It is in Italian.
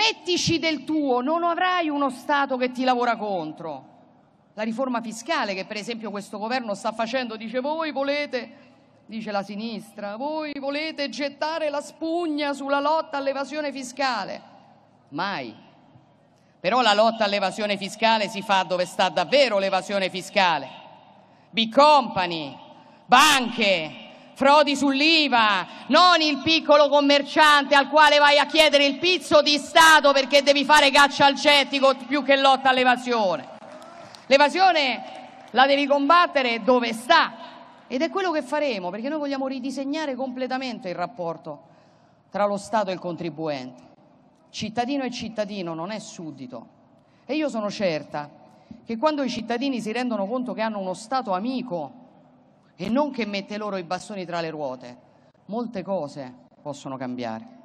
mettici del tuo, non avrai uno Stato che ti lavora contro. La riforma fiscale che per esempio questo governo sta facendo, dice voi volete, dice la sinistra, voi volete gettare la spugna sulla lotta all'evasione fiscale. Mai. Però la lotta all'evasione fiscale si fa dove sta davvero l'evasione fiscale. Big company, banche, frodi sull'IVA, non il piccolo commerciante al quale vai a chiedere il pizzo di Stato perché devi fare caccia al cettico più che lotta all'evasione. L'evasione la devi combattere dove sta ed è quello che faremo perché noi vogliamo ridisegnare completamente il rapporto tra lo Stato e il contribuente. Cittadino e cittadino non è suddito e io sono certa che quando i cittadini si rendono conto che hanno uno Stato amico e non che mette loro i bastoni tra le ruote. Molte cose possono cambiare.